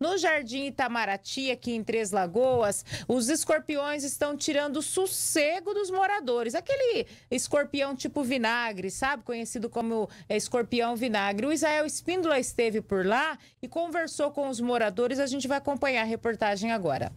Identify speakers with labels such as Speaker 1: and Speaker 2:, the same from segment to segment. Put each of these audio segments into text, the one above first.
Speaker 1: No Jardim Itamaraty, aqui em Três Lagoas, os escorpiões estão tirando o sossego dos moradores. Aquele escorpião tipo vinagre, sabe? Conhecido como é, escorpião vinagre. O Israel Espíndola esteve por lá e conversou com os moradores. A gente vai acompanhar a reportagem agora.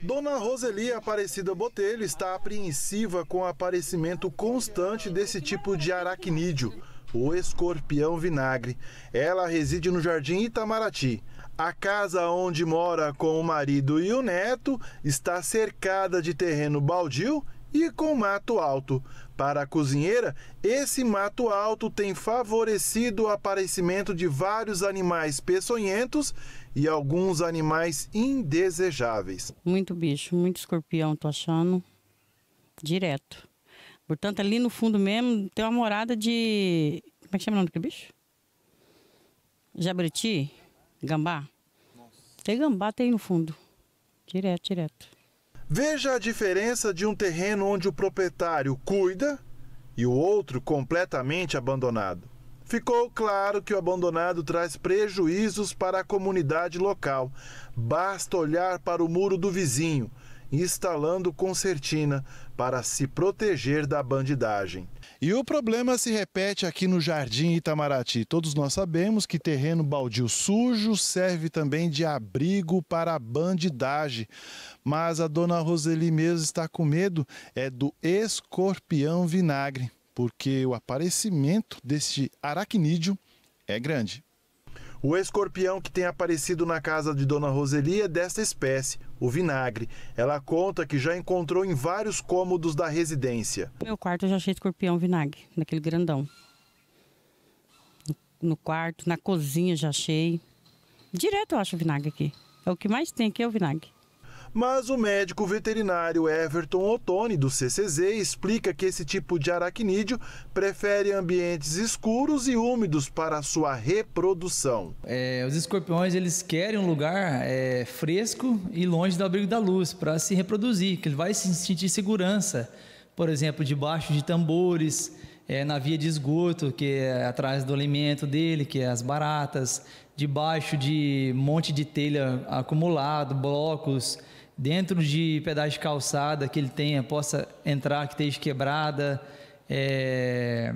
Speaker 1: Dona Roseli Aparecida Botelho está apreensiva com o aparecimento constante desse tipo de aracnídeo o escorpião vinagre. Ela reside no Jardim Itamaraty. A casa onde mora com o marido e o neto está cercada de terreno baldio e com mato alto. Para a cozinheira, esse mato alto tem favorecido o aparecimento de vários animais peçonhentos e alguns animais indesejáveis.
Speaker 2: Muito bicho, muito escorpião, tô achando. Direto. Portanto, ali no fundo mesmo tem uma morada de. Como é que chama o nome daquele bicho? Jaburiti? Gambá? Nossa. Tem gambá, tem no fundo. Direto, direto.
Speaker 1: Veja a diferença de um terreno onde o proprietário cuida e o outro completamente abandonado. Ficou claro que o abandonado traz prejuízos para a comunidade local. Basta olhar para o muro do vizinho instalando concertina para se proteger da bandidagem. E o problema se repete aqui no Jardim Itamaraty. Todos nós sabemos que terreno baldio sujo serve também de abrigo para a bandidagem. Mas a dona Roseli mesmo está com medo é do escorpião vinagre, porque o aparecimento deste aracnídeo é grande. O escorpião que tem aparecido na casa de Dona Roseli é desta espécie, o vinagre. Ela conta que já encontrou em vários cômodos da residência.
Speaker 2: No meu quarto eu já achei escorpião vinagre, naquele grandão. No quarto, na cozinha já achei. Direto eu acho vinagre aqui. É o que mais tem aqui é o vinagre.
Speaker 1: Mas o médico veterinário Everton Ottoni, do CCZ, explica que esse tipo de aracnídeo prefere ambientes escuros e úmidos para sua reprodução.
Speaker 2: É, os escorpiões eles querem um lugar é, fresco e longe do abrigo da luz para se reproduzir, que ele vai se sentir segurança, por exemplo, debaixo de tambores, é, na via de esgoto, que é atrás do alimento dele, que é as baratas, debaixo de monte de telha acumulado, blocos, dentro de pedaço de calçada que ele tenha, possa entrar, que esteja quebrada, é,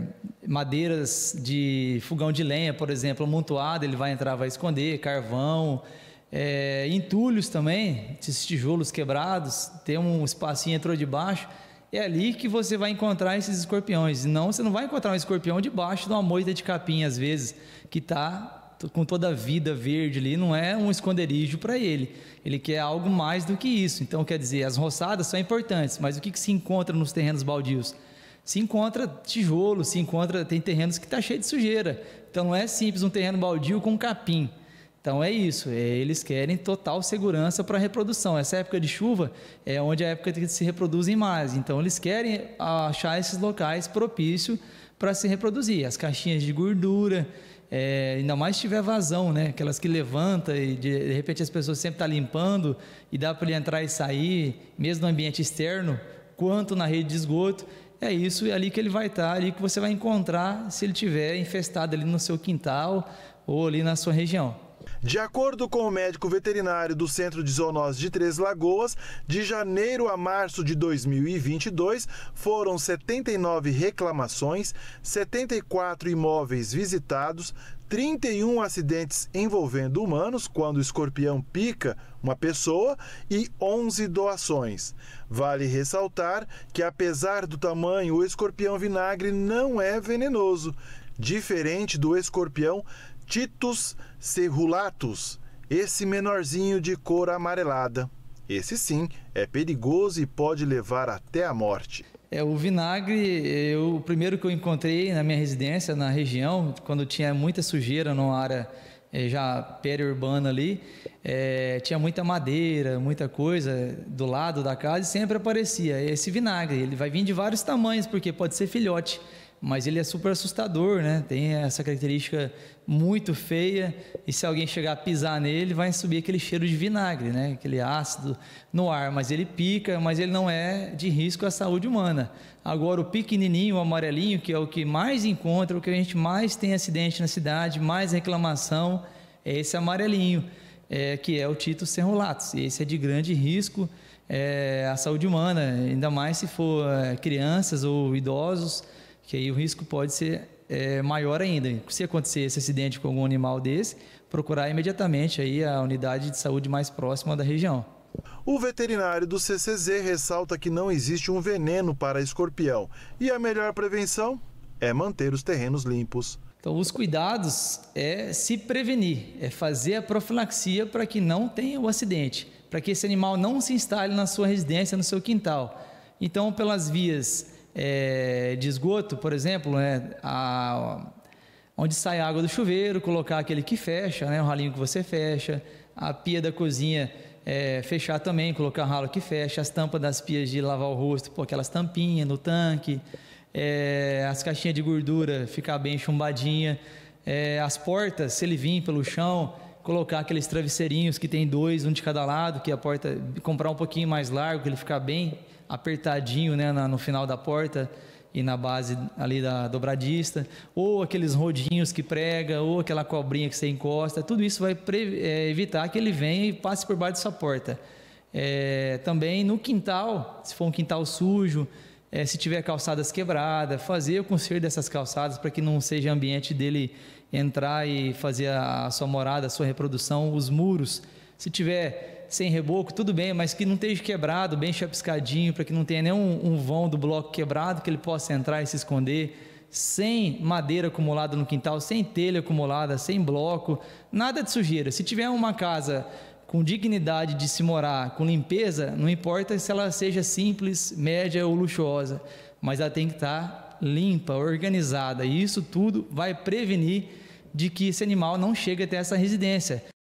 Speaker 2: madeiras de fogão de lenha, por exemplo, amontoada, ele vai entrar, vai esconder, carvão, é, entulhos também, esses tijolos quebrados, tem um espacinho entrou debaixo, é ali que você vai encontrar esses escorpiões. Não, você não vai encontrar um escorpião debaixo de uma moita de capim, às vezes, que está com toda a vida verde ali, não é um esconderijo para ele. Ele quer algo mais do que isso. Então, quer dizer, as roçadas são importantes, mas o que, que se encontra nos terrenos baldios? Se encontra tijolo, se encontra. Tem terrenos que está cheio de sujeira. Então, não é simples um terreno baldio com capim. Então é isso, é, eles querem total segurança para a reprodução. Essa época de chuva é onde a época que se reproduzem mais. Então eles querem achar esses locais propícios para se reproduzir. As caixinhas de gordura, é, ainda mais se tiver vazão, né? Aquelas que levanta e de, de repente as pessoas sempre estão tá limpando e dá para ele entrar e sair, mesmo no ambiente externo, quanto na rede de esgoto. É isso é ali que ele vai estar, tá, é ali que você vai encontrar se ele tiver infestado ali no seu quintal ou ali na sua região.
Speaker 1: De acordo com o médico veterinário do Centro de Zoonoses de Três Lagoas, de janeiro a março de 2022 foram 79 reclamações, 74 imóveis visitados, 31 acidentes envolvendo humanos, quando o escorpião pica uma pessoa, e 11 doações. Vale ressaltar que, apesar do tamanho, o escorpião vinagre não é venenoso. Diferente do escorpião Titus cerulatus, esse menorzinho de cor amarelada. Esse sim é perigoso e pode levar até a morte.
Speaker 2: É, o vinagre, eu, o primeiro que eu encontrei na minha residência, na região, quando tinha muita sujeira numa área é, já periurbana ali, é, tinha muita madeira, muita coisa do lado da casa e sempre aparecia esse vinagre. Ele vai vir de vários tamanhos, porque pode ser filhote mas ele é super assustador, né? Tem essa característica muito feia e se alguém chegar a pisar nele, vai subir aquele cheiro de vinagre, né? Aquele ácido no ar, mas ele pica, mas ele não é de risco à saúde humana. Agora o pequenininho, o amarelinho, que é o que mais encontra, o que a gente mais tem acidente na cidade, mais reclamação, é esse amarelinho, é, que é o Tito serrulatus. E esse é de grande risco é, à saúde humana, ainda mais se for é, crianças ou idosos que aí o risco pode ser é, maior ainda. Se acontecer esse acidente com algum animal desse, procurar imediatamente aí a unidade de saúde mais próxima da região.
Speaker 1: O veterinário do CCZ ressalta que não existe um veneno para escorpião e a melhor prevenção é manter os terrenos limpos.
Speaker 2: Então, os cuidados é se prevenir, é fazer a profilaxia para que não tenha o acidente, para que esse animal não se instale na sua residência, no seu quintal. Então, pelas vias é, de esgoto, por exemplo, né, a, onde sai a água do chuveiro, colocar aquele que fecha, né, o ralinho que você fecha, a pia da cozinha é, fechar também, colocar ralo que fecha, as tampas das pias de lavar o rosto, pô, aquelas tampinhas no tanque, é, as caixinhas de gordura ficar bem chumbadinha, é, as portas, se ele vir pelo chão, colocar aqueles travesseirinhos que tem dois, um de cada lado, que a porta comprar um pouquinho mais largo, que ele ficar bem apertadinho, né, na, no final da porta e na base ali da dobradista ou aqueles rodinhos que prega, ou aquela cobrinha que você encosta, tudo isso vai é, evitar que ele venha e passe por baixo da sua porta. É, também no quintal, se for um quintal sujo, é, se tiver calçadas quebradas, fazer o conserto dessas calçadas para que não seja ambiente dele entrar e fazer a sua morada, a sua reprodução, os muros. Se tiver sem reboco, tudo bem, mas que não esteja quebrado, bem chapiscadinho, para que não tenha nenhum um vão do bloco quebrado que ele possa entrar e se esconder. Sem madeira acumulada no quintal, sem telha acumulada, sem bloco, nada de sujeira. Se tiver uma casa com dignidade de se morar, com limpeza, não importa se ela seja simples, média ou luxuosa, mas ela tem que estar tá limpa, organizada. E isso tudo vai prevenir de que esse animal não chegue até essa residência.